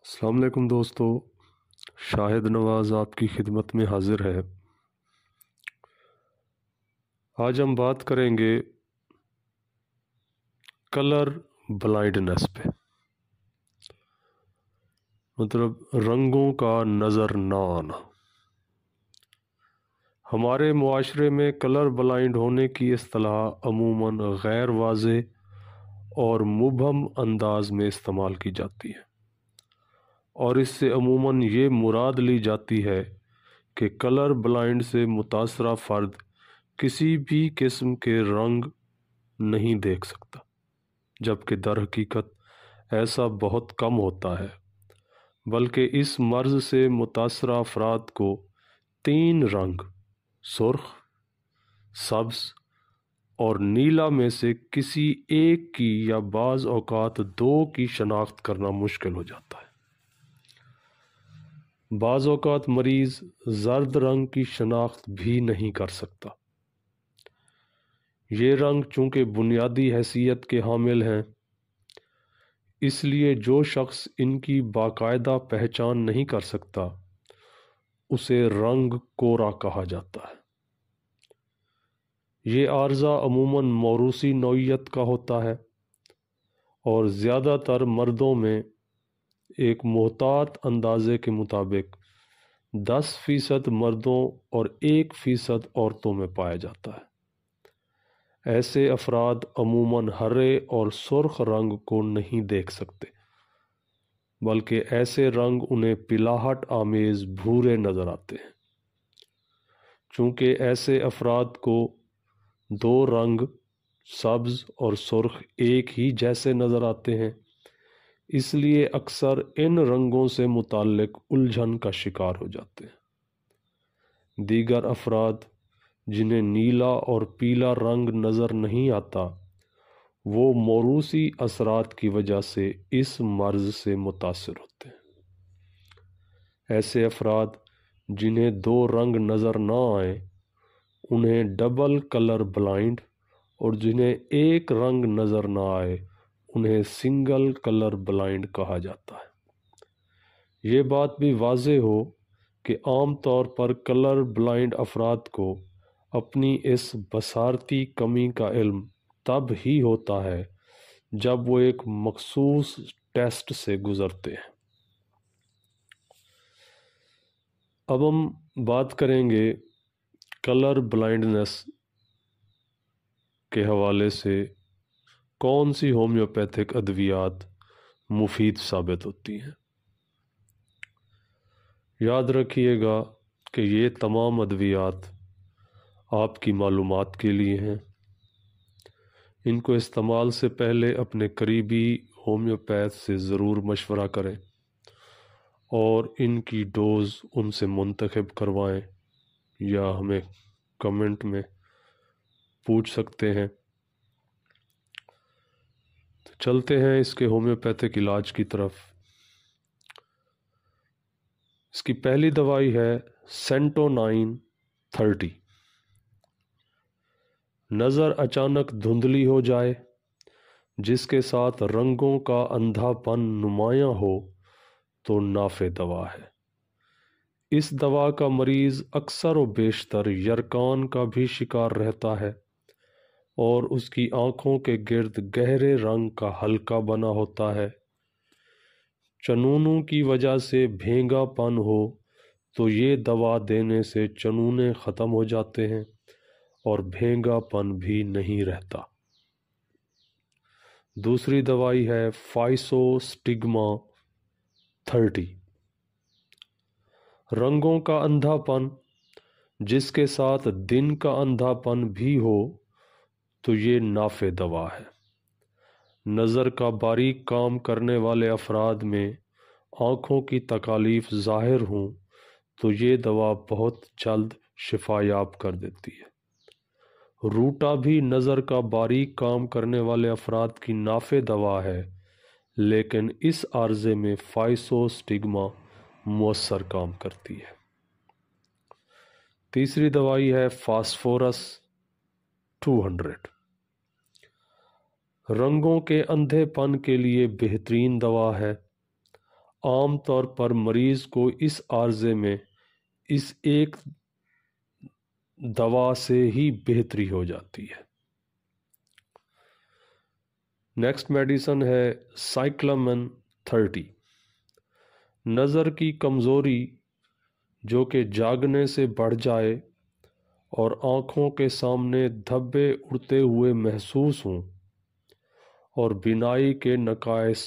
अलकुम दोस्तों शाहिद नवाज़ आपकी खिदमत में हाज़िर है आज हम बात करेंगे कलर ब्लाइंडनेस पे मतलब रंगों का नज़र ना आना हमारे माशरे में कलर ब्लाइंड होने की असलाह अमूमन गैर वाज और मुबम अंदाज में इस्तेमाल की जाती है और इससे अमूमन ये मुराद ली जाती है कि कलर ब्लाइंड से मुतासर फ़र्द किसी भी किस्म के रंग नहीं देख सकता जबकि दर हकीकत ऐसा बहुत कम होता है बल्कि इस मर्ज़ से मुतासर अफराद को तीन रंग सुर्ख सब्ज़ और नीला में से किसी एक की या बाज़ अवकात दो की शनाख्त करना मुश्किल हो जाता है बाज़ात मरीज़ जर्द रंग की शनाख्त भी नहीं कर सकता ये रंग चूंकि बुनियादी हैसियत के हामिल हैं इसलिए जो शख्स इनकी बाकायदा पहचान नहीं कर सकता उसे रंग कोरा कहा जाता है ये आर्जा अमूमन मौरूसी नौीयत का होता है और ज़्यादातर मर्दों में एक मोहतात अंदाजे के मुताबिक दस फ़ीसद मर्दों और एक फ़ीसद औरतों में पाया जाता है ऐसे अफराद अमूमन हरे और सुर्ख रंग को नहीं देख सकते बल्कि ऐसे रंग उन्हें पिलाहट आमेज़ भूरे नज़र आते हैं चूँकि ऐसे अफराद को दो रंग सब्ज़ और सुर्ख एक ही जैसे नज़र आते हैं इसलिए अक्सर इन रंगों से मुतक उलझन का शिकार हो जाते हैं दीगर अफराद जिन्हें नीला और पीला रंग नज़र नहीं आता वो मौरूसी असरात की वजह से इस मर्ज से मुतासर होते हैं ऐसे अफराद जिन्हें दो रंग नज़र ना आए उन्हें डबल कलर ब्लाइंड और जिन्हें एक रंग नज़र ना आए उन्हें सिंगल कलर ब्लाइंड कहा जाता है ये बात भी वाज हो कि आम तौर पर कलर ब्लाइंड अफराद को अपनी इस बसारती कमी का इल्म तब ही होता है जब वो एक मखसूस टेस्ट से गुज़रते हैं अब हम बात करेंगे कलर ब्लाइंडनेस के हवाले से कौन सी होम्योपैथिक अद्वियात मुफीद साबित होती हैं याद रखिएगा कि ये तमाम अद्वियात आपकी मालूम के लिए हैं इनको इस्तेमाल से पहले अपने करीबी होम्योपैथ से ज़रूर मशवरा करें और इनकी डोज़ उनसे मंतखब करवाएं या हमें कमेंट में पूछ सकते हैं चलते हैं इसके होम्योपैथिक इलाज की तरफ इसकी पहली दवाई है सेंटो नाइन थर्टी नज़र अचानक धुंधली हो जाए जिसके साथ रंगों का अंधापन नुमाया हो तो नाफे दवा है इस दवा का मरीज़ अक्सर व बेशतर यरकान का भी शिकार रहता है और उसकी आँखों के गिर्द गहरे रंग का हल्का बना होता है चनूनों की वजह से भेंगापन हो तो ये दवा देने से चनूने ख़त्म हो जाते हैं और भेंगापन भी नहीं रहता दूसरी दवाई है फाइसोस्टिग्मा थर्टी रंगों का अंधापन जिसके साथ दिन का अंधापन भी हो तो ये नाफ दवा है नज़र का बारीक काम करने वाले अफराद में आँखों की तकालीफ ज़ाहिर हों तो ये दवा बहुत जल्द शिफायाब कर देती है रूटा भी नज़र का बारीक काम करने वाले अफराद की नाफ दवा है लेकिन इस आर्जे में फाइसोस्टिग्मा मौसर काम करती है तीसरी दवाई है फास्फोरस टू हंड्रेड रंगों के अंधेपन के लिए बेहतरीन दवा है आमतौर पर मरीज को इस आर्जे में इस एक दवा से ही बेहतरी हो जाती है नेक्स्ट मेडिसन है साइक्लामन थर्टी नज़र की कमज़ोरी जो कि जागने से बढ़ जाए और आँखों के सामने धब्बे उड़ते हुए महसूस हों और बिनाई के नकायस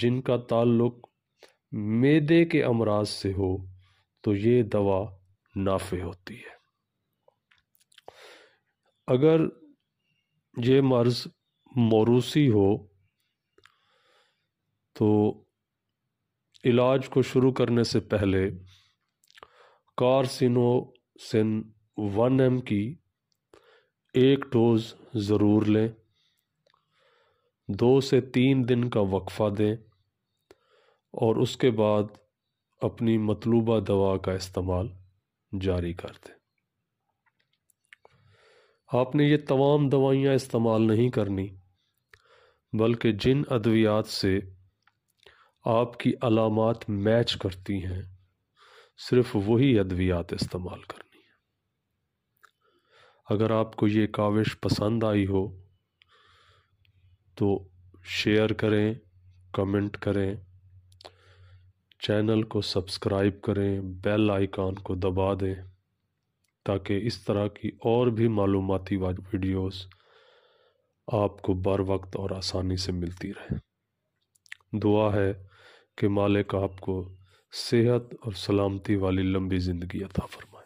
जिनका ताल्लुक मेदे के अमराज से हो तो ये दवा नाफे होती है अगर ये मर्ज़ मौरूसी हो तो इलाज को शुरू करने से पहले कारसिनोसिन वन एम की एक डोज ज़रूर लें दो से तीन दिन का वक्फ़ा दें और उसके बाद अपनी मतलूबा दवा का इस्तेमाल जारी कर दें आपने ये तमाम दवाइयाँ इस्तेमाल नहीं करनी बल्कि जिन अद्वियात से आपकी अलामत मैच करती हैं सिर्फ़ वही अद्वियात इस्तेमाल करनी अगर आपको ये काविश पसंद आई हो तो शेयर करें कमेंट करें चैनल को सब्सक्राइब करें बेल आइकॉन को दबा दें ताकि इस तरह की और भी मालूमती वीडियोस आपको बर वक्त और आसानी से मिलती रहे दुआ है कि मालिक आपको सेहत और सलामती वाली लंबी ज़िंदगी अता फरमाए